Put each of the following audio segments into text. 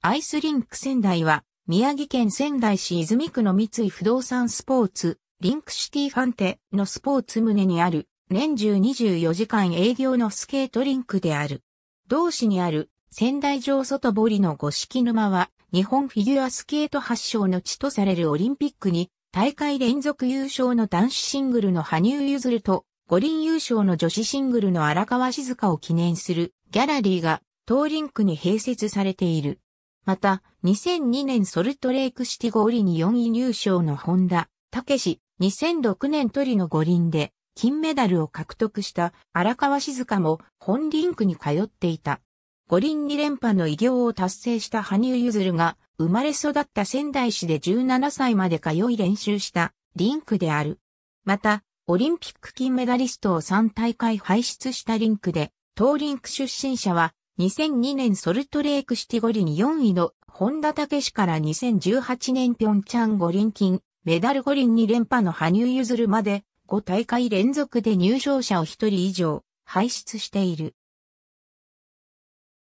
アイスリンク仙台は、宮城県仙台市泉区の三井不動産スポーツ、リンクシティファンテのスポーツ棟にある、年中24時間営業のスケートリンクである。同市にある、仙台城外堀の五色沼は、日本フィギュアスケート発祥の地とされるオリンピックに、大会連続優勝の男子シングルの羽生結弦と、五輪優勝の女子シングルの荒川静香を記念するギャラリーが、当リンクに併設されている。また、2002年ソルトレイクシティ五輪に4位入賞のホンダ、タケシ、2006年トリの五輪で金メダルを獲得した荒川静香も本リンクに通っていた。五輪2連覇の偉業を達成した羽生結弦が生まれ育った仙台市で17歳まで通い練習したリンクである。また、オリンピック金メダリストを3大会輩出したリンクで、当リンク出身者は2002年ソルトレークシティ五輪4位の本田武史から2018年ピョンチャン五輪金、メダル五輪2連覇の羽生結弦まで5大会連続で入賞者を1人以上輩出している。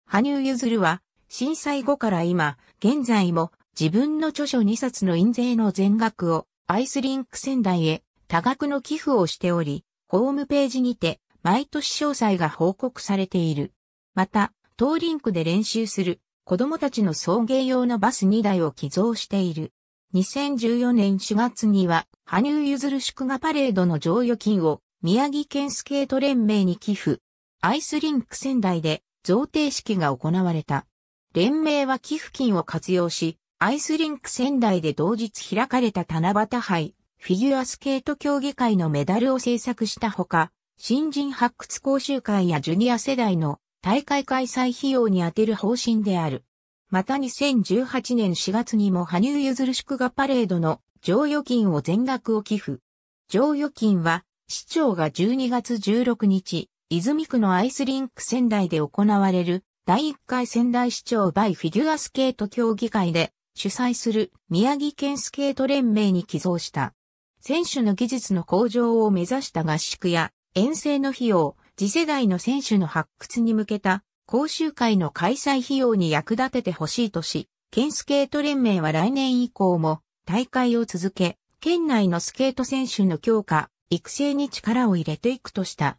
羽生結弦は震災後から今、現在も自分の著書2冊の印税の全額をアイスリンク仙台へ多額の寄付をしており、ホームページにて毎年詳細が報告されている。また、当リンクで練習する子供たちの送迎用のバス2台を寄贈している。2014年4月には、羽生結弦祝賀パレードの剰余金を宮城県スケート連盟に寄付。アイスリンク仙台で贈呈式が行われた。連盟は寄付金を活用し、アイスリンク仙台で同日開かれた七夕杯、フィギュアスケート競技会のメダルを制作したほか、新人発掘講習会やジュニア世代の大会開催費用に充てる方針である。また2018年4月にも羽生結弦祝賀パレードの剰余金を全額を寄付。剰余金は市長が12月16日、泉区のアイスリンク仙台で行われる第1回仙台市長バイフィギュアスケート協議会で主催する宮城県スケート連盟に寄贈した。選手の技術の向上を目指した合宿や遠征の費用、次世代の選手の発掘に向けた講習会の開催費用に役立ててほしいとし、県スケート連盟は来年以降も大会を続け、県内のスケート選手の強化、育成に力を入れていくとした。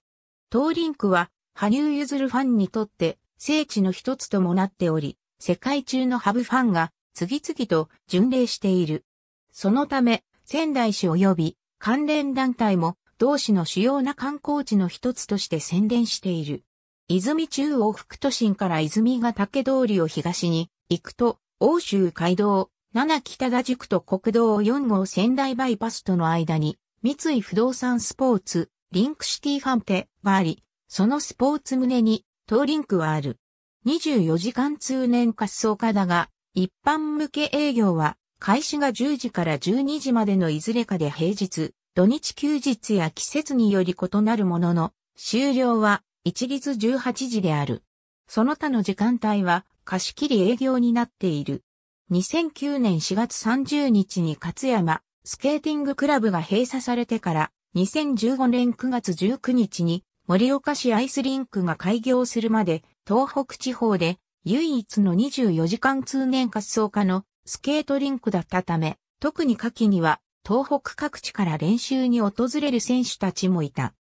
当リンクは、羽生結弦ファンにとって聖地の一つともなっており、世界中のハブファンが次々と巡礼している。そのため、仙台市及び関連団体も同市の主要な観光地の一つとして宣伝している。泉中央副都心から泉ヶ岳通りを東に行くと、欧州街道、七北田宿と国道4号仙台バイパスとの間に、三井不動産スポーツ、リンクシティファンテがあり、そのスポーツ棟に、当リンクはある。24時間通年滑走課だが、一般向け営業は、開始が10時から12時までのいずれかで平日、土日休日や季節により異なるものの、終了は一律18時である。その他の時間帯は貸し切り営業になっている。2009年4月30日に勝山スケーティングクラブが閉鎖されてから2015年9月19日に盛岡市アイスリンクが開業するまで東北地方で唯一の24時間通年滑走化のスケートリンクだったため特に夏季には東北各地から練習に訪れる選手たちもいた。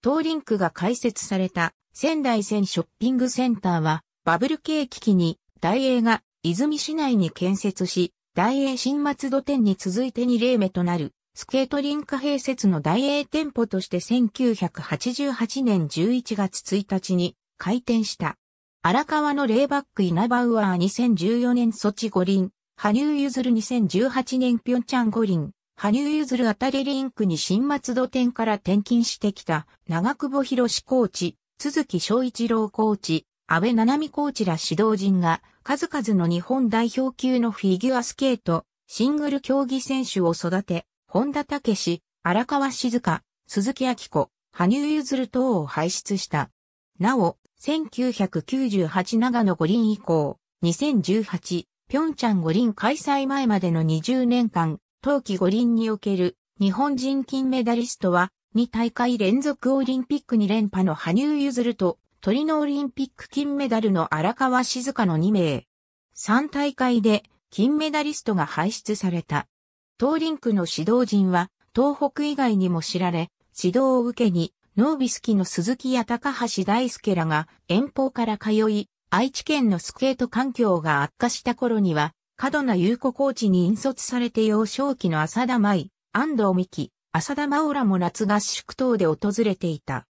当リンクが開設された仙台線ショッピングセンターはバブル景気器に大英が泉市内に建設し、大英新松戸店に続いて2例目となるスケートリンク併設の大英店舗として1988年11月1日に開店した。荒川のレイバック・イナバウアー2014年ソチ五輪、羽生譲る2018年ピョンチャン五輪、羽生結弦あたりリンクに新松戸店から転勤してきた長久保博士コーチ、鈴木昭一郎コーチ、安倍七海コーチら指導陣が数々の日本代表級のフィギュアスケート、シングル競技選手を育て、本田武史、荒川静香、鈴木明子、羽生結弦等を輩出した。なお、1998長野五輪以降、2018、平昌五輪開催前までの20年間、冬季五輪における日本人金メダリストは、2大会連続オリンピック2連覇の羽生結弦と、トリノオリンピック金メダルの荒川静香の2名。3大会で金メダリストが輩出された。東リンクの指導陣は、東北以外にも知られ、指導を受けに、ノービスキの鈴木や高橋大輔らが遠方から通い、愛知県のスケート環境が悪化した頃には、度な優子コーチに引率されて幼少期の浅田舞、安藤美希、浅田真央らも夏合宿等で訪れていた。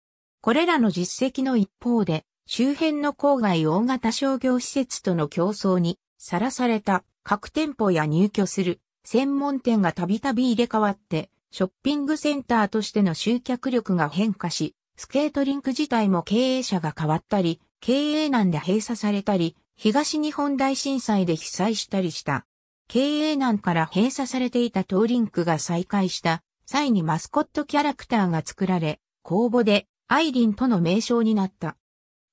これらの実績の一方で、周辺の郊外大型商業施設との競争にさらされた各店舗や入居する専門店がたびたび入れ替わって、ショッピングセンターとしての集客力が変化し、スケートリンク自体も経営者が変わったり、経営難で閉鎖されたり、東日本大震災で被災したりした。経営難から閉鎖されていた東リンクが再開した際にマスコットキャラクターが作られ、公募でアイリンとの名称になった。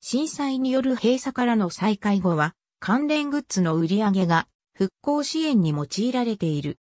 震災による閉鎖からの再開後は、関連グッズの売り上げが復興支援に用いられている。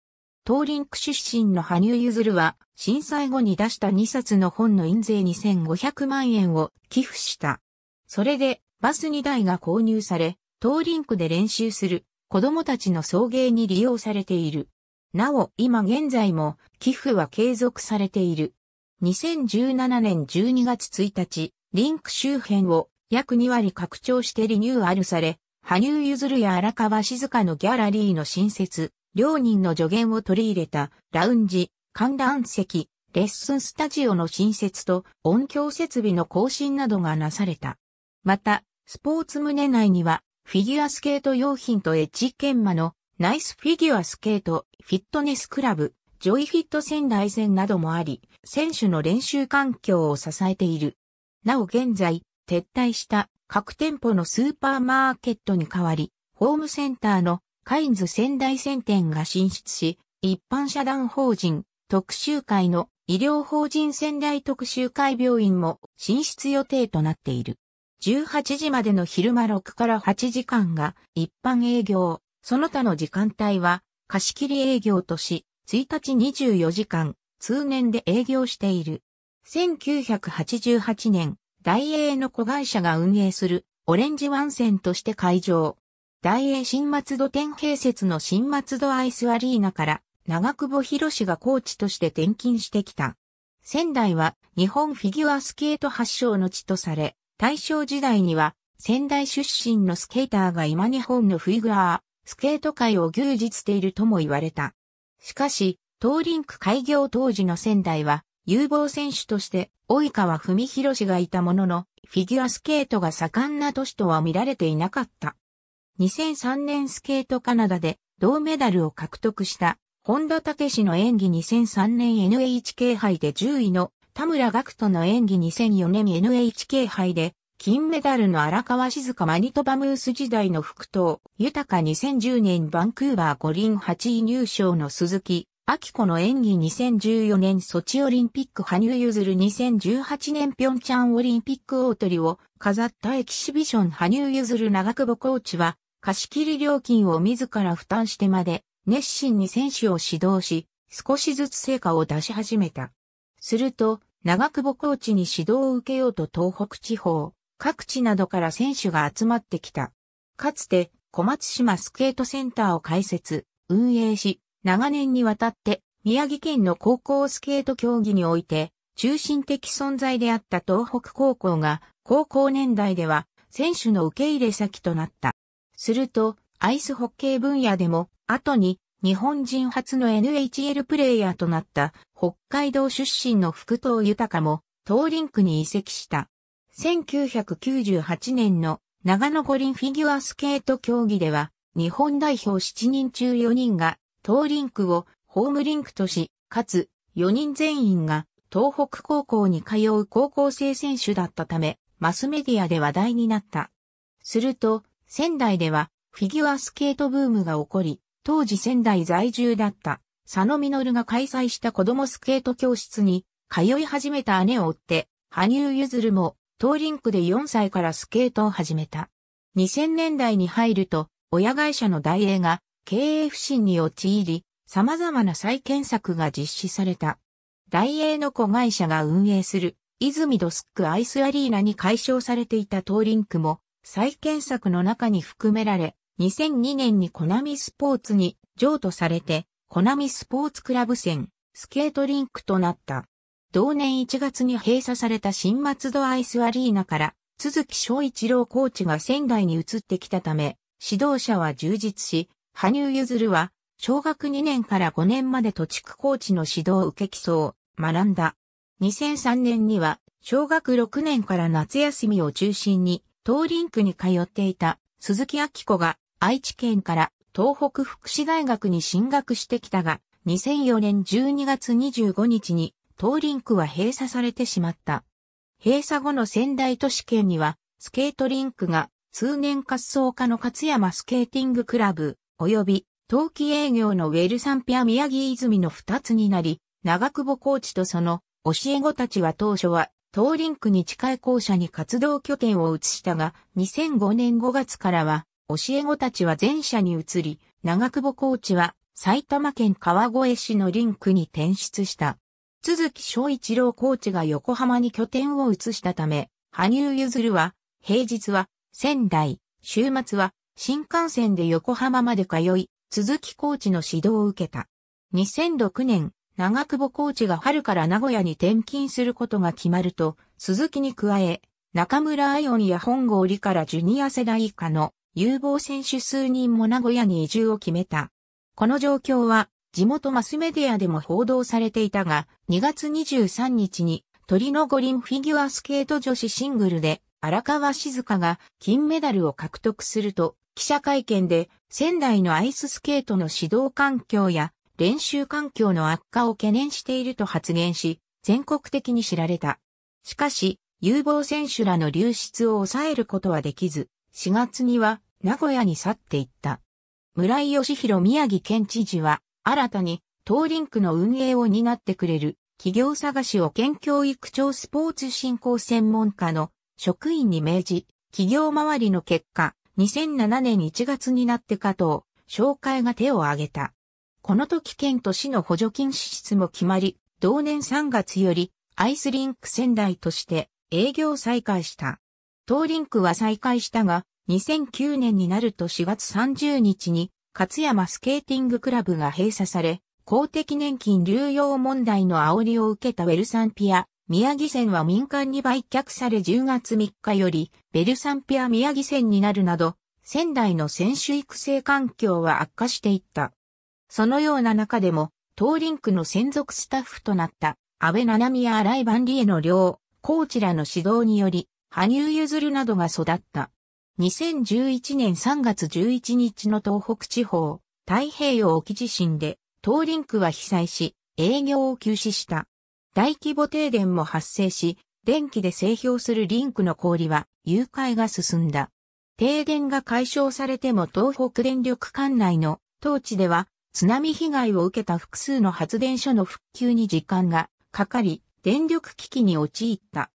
東リンク出身の羽生結弦は、震災後に出した2冊の本の印税2500万円を寄付した。それで、バス2台が購入され、当リンクで練習する子供たちの送迎に利用されている。なお、今現在も寄付は継続されている。2017年12月1日、リンク周辺を約2割拡張してリニューアルされ、羽生結弦や荒川静香のギャラリーの新設、両人の助言を取り入れたラウンジ、観覧席、レッスンスタジオの新設と音響設備の更新などがなされた。また、スポーツ棟内にはフィギュアスケート用品とエッジ研磨のナイスフィギュアスケート、フィットネスクラブ、ジョイフィット仙台戦などもあり、選手の練習環境を支えている。なお現在、撤退した各店舗のスーパーマーケットに代わり、ホームセンターのカインズ仙台戦店が進出し、一般社団法人特集会の医療法人仙台特集会病院も進出予定となっている。18時までの昼間6から8時間が一般営業、その他の時間帯は貸し切り営業とし、1日24時間、通年で営業している。1988年、大英の子会社が運営するオレンジワセ線として開場。大英新松戸店併設の新松戸アイスアリーナから長久保博士がコーチとして転勤してきた。仙台は日本フィギュアスケート発祥の地とされ、大正時代には、仙台出身のスケーターが今日本のフィギュア、スケート界を牛耳しているとも言われた。しかし、東リンク開業当時の仙台は、有望選手として、及川文博氏がいたものの、フィギュアスケートが盛んな都市とは見られていなかった。2003年スケートカナダで銅メダルを獲得した、本田武史の演技2003年 NHK 杯で10位の田村学徒の演技2004年 NHK 杯で、金メダルの荒川静香マニトバムース時代の副党。豊か2010年バンクーバー五輪8位入賞の鈴木、秋子の演技2014年ソチオリンピック羽生結弦2018年ピョンチャンオリンピック大鳥を飾ったエキシビション羽生結弦長久保コーチは貸切料金を自ら負担してまで熱心に選手を指導し少しずつ成果を出し始めた。すると、長久保コーチに指導を受けようと東北地方、各地などから選手が集まってきた。かつて、小松島スケートセンターを開設、運営し、長年にわたって、宮城県の高校スケート競技において、中心的存在であった東北高校が、高校年代では、選手の受け入れ先となった。すると、アイスホッケー分野でも、後に、日本人初の NHL プレイヤーとなった北海道出身の福藤豊も東リンクに移籍した。1998年の長野五輪フィギュアスケート競技では日本代表7人中4人が東リンクをホームリンクとし、かつ4人全員が東北高校に通う高校生選手だったため、マスメディアで話題になった。すると、仙台ではフィギュアスケートブームが起こり、当時仙台在住だった佐野実が開催した子供スケート教室に通い始めた姉を追って、羽生結弦も当リンクで4歳からスケートを始めた。2000年代に入ると、親会社の大英が経営不振に陥り、様々な再建策が実施された。大英の子会社が運営する、泉ドスックアイスアリーナに解消されていた当リンクも、再建策の中に含められ、2002年にコナミスポーツに譲渡されて、コナミスポーツクラブ戦、スケートリンクとなった。同年1月に閉鎖された新松戸アイスアリーナから、鈴木翔一郎コーチが仙台に移ってきたため、指導者は充実し、羽生結弦は、小学2年から5年まで土地区コーチの指導を受け基礎を学んだ。2003年には、小学6年から夏休みを中心に、当リンクに通っていた鈴木明子が愛知県から東北福祉大学に進学してきたが、2004年12月25日に東ンクは閉鎖されてしまった。閉鎖後の仙台都市圏には、スケートリンクが通年滑走家の勝山スケーティングクラブ、及び冬季営業のウェルサンピア宮城泉の二つになり、長久保コーチとその教え子たちは当初は東ンクに近い校舎に活動拠点を移したが、2005年5月からは教え子たちは前者に移り、長久保コーチは埼玉県川越市のリンクに転出した。鈴木翔一郎コーチが横浜に拠点を移したため、羽生結弦は、平日は仙台、週末は新幹線で横浜まで通い、鈴木コーチの指導を受けた。2006年、長久保コーチが春から名古屋に転勤することが決まると、鈴木に加え、中村愛音や本郷里からジュニア世代以下の有望選手数人も名古屋に移住を決めた。この状況は地元マスメディアでも報道されていたが、2月23日に鳥の五輪フィギュアスケート女子シングルで荒川静香が金メダルを獲得すると、記者会見で仙台のアイススケートの指導環境や練習環境の悪化を懸念していると発言し、全国的に知られた。しかし、有望選手らの流出を抑えることはできず、4月には名古屋に去っていった。村井義弘宮城県知事は、新たに東リンクの運営を担ってくれる企業探しを県教育庁スポーツ振興専門課の職員に命じ、企業周りの結果、2007年1月になって加藤、紹介が手を挙げた。この時県と市の補助金支出も決まり、同年3月よりアイスリンク仙台として営業再開した。東リンクは再開したが、2009年になると4月30日に、勝山スケーティングクラブが閉鎖され、公的年金流用問題の煽りを受けたウェルサンピア、宮城線は民間に売却され10月3日より、ベルサンピア宮城線になるなど、仙台の選手育成環境は悪化していった。そのような中でも、東リンクの専属スタッフとなった、安倍七海や井万里への両、コーチらの指導により、羽生結弦などが育った。2011年3月11日の東北地方、太平洋沖地震で、東リンクは被災し、営業を休止した。大規模停電も発生し、電気で製氷するリンクの氷は、融解が進んだ。停電が解消されても東北電力管内の当地では、津波被害を受けた複数の発電所の復旧に時間がかかり、電力危機に陥った。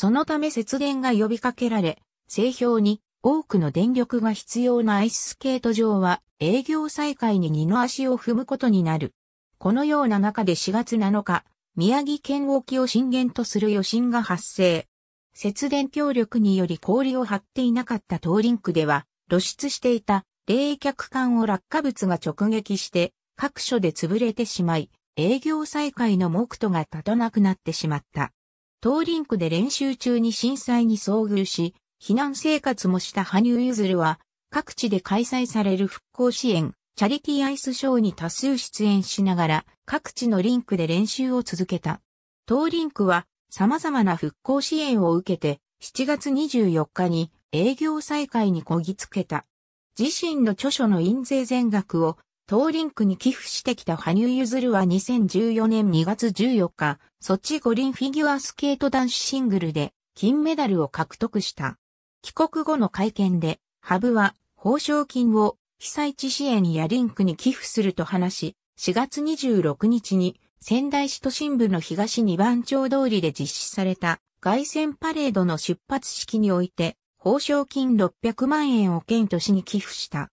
そのため節電が呼びかけられ、製氷に多くの電力が必要なアイススケート場は営業再開に二の足を踏むことになる。このような中で4月7日、宮城県沖を震源とする余震が発生。節電協力により氷を張っていなかった東リンクでは、露出していた冷却管を落下物が直撃して各所で潰れてしまい、営業再開の目途が立たなくなってしまった。東リンクで練習中に震災に遭遇し、避難生活もした羽生結弦は、各地で開催される復興支援、チャリティーアイスショーに多数出演しながら、各地のリンクで練習を続けた。東リンクは、様々な復興支援を受けて、7月24日に営業再開にこぎつけた。自身の著書の印税全額をーリンクに寄付してきた羽生結弦は2014年2月14日、ソチ五輪フィギュアスケート男子シングルで金メダルを獲得した。帰国後の会見で、ハブは報奨金を被災地支援やリンクに寄付すると話し、4月26日に仙台市都心部の東二番町通りで実施された外線パレードの出発式において、報奨金600万円を県都市に寄付した。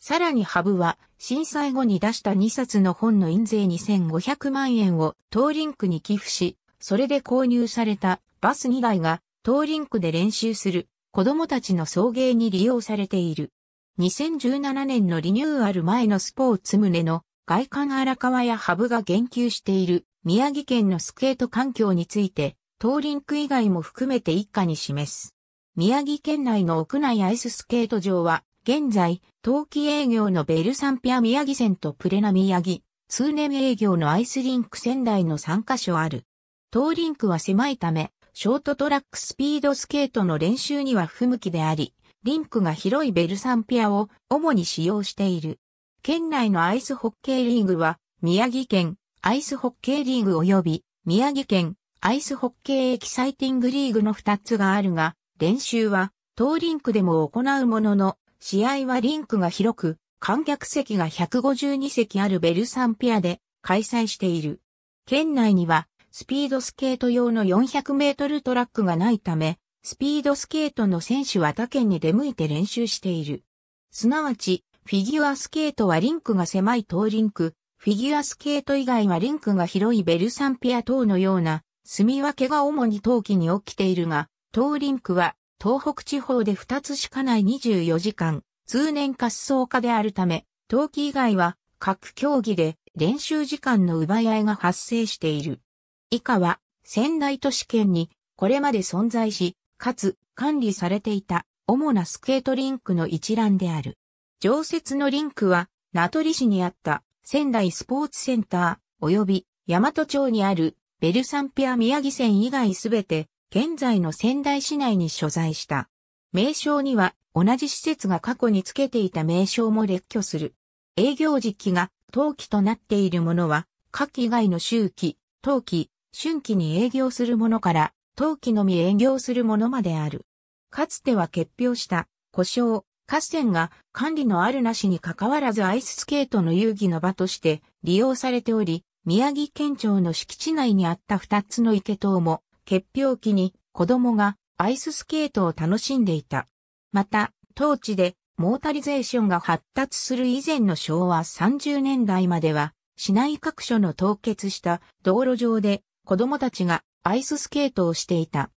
さらにハブは、震災後に出した2冊の本の印税2500万円をーリンクに寄付し、それで購入されたバス2台がーリンクで練習する子供たちの送迎に利用されている。2017年のリニューアル前のスポーツ棟の外観荒川やハブが言及している宮城県のスケート環境について、ーリンク以外も含めて一家に示す。宮城県内の屋内アイススケート場は現在、冬季営業のベルサンピア宮城線とプレナ宮城、通年営業のアイスリンク仙台の3カ所ある。当リンクは狭いため、ショートトラックスピードスケートの練習には不向きであり、リンクが広いベルサンピアを主に使用している。県内のアイスホッケーリーグは、宮城県アイスホッケーリーグ及び宮城県アイスホッケーエキサイティングリーグの2つがあるが、練習は当リンクでも行うものの、試合はリンクが広く、観客席が152席あるベルサンピアで開催している。県内にはスピードスケート用の400メートルトラックがないため、スピードスケートの選手は他県に出向いて練習している。すなわち、フィギュアスケートはリンクが狭い等リンク、フィギュアスケート以外はリンクが広いベルサンピア等のような、住み分けが主に冬季に起きているが、等リンクは東北地方で2つしかない24時間、通年滑走化であるため、冬季以外は各競技で練習時間の奪い合いが発生している。以下は仙台都市圏にこれまで存在し、かつ管理されていた主なスケートリンクの一覧である。常設のリンクは名取市にあった仙台スポーツセンター及び大和町にあるベルサンピア宮城線以外すべて現在の仙台市内に所在した。名称には同じ施設が過去につけていた名称も列挙する。営業時期が冬季となっているものは、夏季以外の周期、冬季、春季に営業するものから、冬季のみ営業するものまである。かつては欠票した、故障、合戦が管理のあるなしに関わらずアイススケートの遊戯の場として利用されており、宮城県庁の敷地内にあった二つの池島も結氷期に子供がアイススケートを楽しんでいた。また、当地でモータリゼーションが発達する以前の昭和30年代までは、市内各所の凍結した道路上で子供たちがアイススケートをしていた。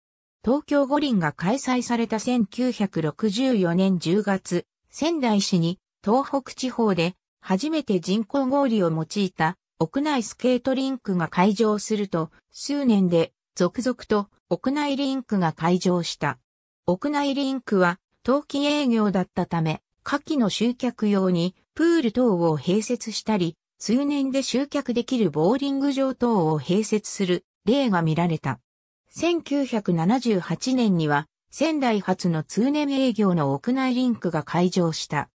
東京五輪が開催された1964年10月、仙台市に東北地方で初めて人工氷を用いた屋内スケートリンクが開場すると、数年で続々と屋内リンクが開場した。屋内リンクは冬季営業だったため、夏季の集客用にプール等を併設したり、通年で集客できるボーリング場等を併設する例が見られた。1978年には仙台発の通年営業の屋内リンクが開場した。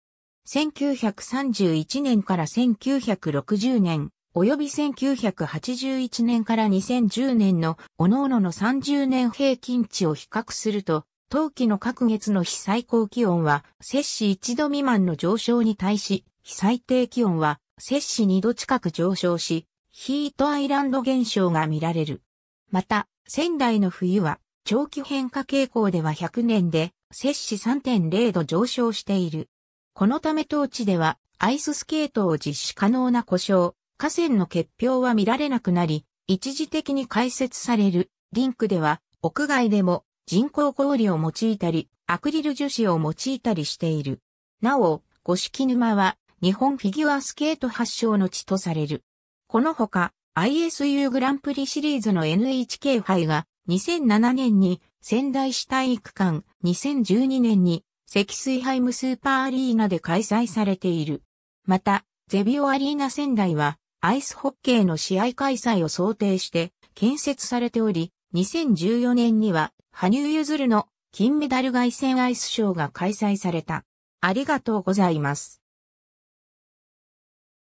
1931年から1960年、及び1981年から2010年の各々の30年平均値を比較すると、冬季の各月の非最高気温は、摂氏1度未満の上昇に対し、非最低気温は、摂氏2度近く上昇し、ヒートアイランド現象が見られる。また、仙台の冬は、長期変化傾向では100年で、摂氏3.0度上昇している。このため当地では、アイススケートを実施可能な故障、河川の結氷は見られなくなり、一時的に開設されるリンクでは、屋外でも人工氷を用いたり、アクリル樹脂を用いたりしている。なお、五色沼は日本フィギュアスケート発祥の地とされる。このほか、ISU グランプリシリーズの NHK 杯が2007年に仙台市体育館、2012年に積水ハイムスーパーアリーナで開催されている。また、ゼビオアリーナ仙台はアイスホッケーの試合開催を想定して建設されており、2014年には、羽生結弦の金メダル凱旋アイスショーが開催された。ありがとうございます。